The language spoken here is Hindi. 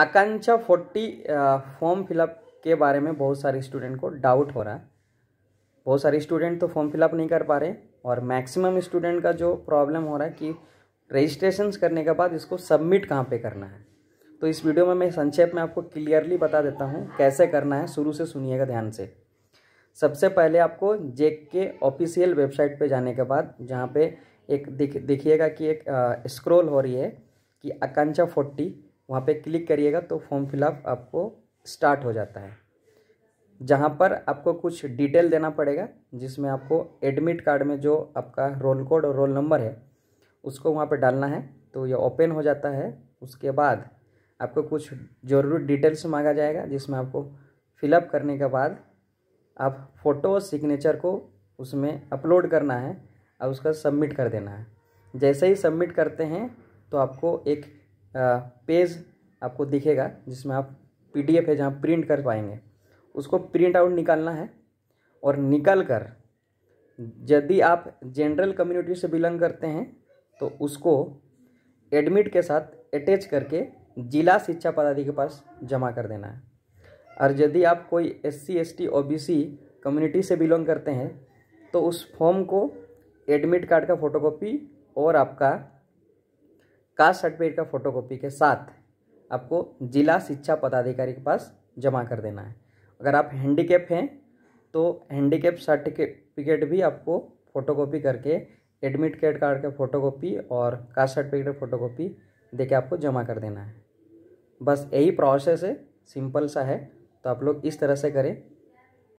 आकांक्षा फोर्टी फॉर्म फिलअप के बारे में बहुत सारे स्टूडेंट को डाउट हो रहा है बहुत सारे स्टूडेंट तो फॉर्म फिलअप नहीं कर पा रहे और मैक्सिमम स्टूडेंट का जो प्रॉब्लम हो रहा है कि रजिस्ट्रेशन करने के बाद इसको सबमिट कहाँ पे करना है तो इस वीडियो में मैं संक्षेप में आपको क्लियरली बता देता हूँ कैसे करना है शुरू से सुनिएगा ध्यान से सबसे पहले आपको जेक के ऑफिशियल वेबसाइट पे जाने के बाद जहाँ पे एक दिख देखिएगा कि एक स्क्रोल हो रही है कि आकांक्षा फोर्टी वहाँ पे क्लिक करिएगा तो फॉर्म फिलअप आपको स्टार्ट हो जाता है जहाँ पर आपको कुछ डिटेल देना पड़ेगा जिसमें आपको एडमिट कार्ड में जो आपका रोल कोड और रोल नंबर है उसको वहाँ पर डालना है तो ये ओपन हो जाता है उसके बाद आपको कुछ ज़रूरी डिटेल्स मांगा जाएगा जिसमें आपको फिलअप करने के बाद आप फ़ोटो और सिग्नेचर को उसमें अपलोड करना है और उसका सबमिट कर देना है जैसे ही सबमिट करते हैं तो आपको एक पेज आपको दिखेगा जिसमें आप पीडीएफ है जहाँ प्रिंट कर पाएंगे उसको प्रिंट आउट निकालना है और निकाल कर यदि आप जनरल कम्युनिटी से बिलोंग करते हैं तो उसको एडमिट के साथ अटैच करके जिला शिक्षा पदाधिकारी के पास जमा कर देना है और यदि आप कोई S C S T O B C community से बिलोंग करते हैं तो उस फॉर्म को एडमिट कार्ड का फोटोकॉपी और आपका कास्ट सर्टिफिकेट का फोटोकॉपी के साथ आपको जिला शिक्षा पदाधिकारी के पास जमा कर देना है अगर आप हैंडीकेप हैं तो हैंडीकेप सर्टिफिकेट भी आपको फ़ोटोकॉपी करके एडमिट कार्ड कार्ड का फ़ोटोकॉपी और कास्ट सर्टिफिकेट फ़ोटोकॉपी दे के आपको जमा कर देना है बस यही प्रोसेस है सिंपल सा है तो आप लोग इस तरह से करें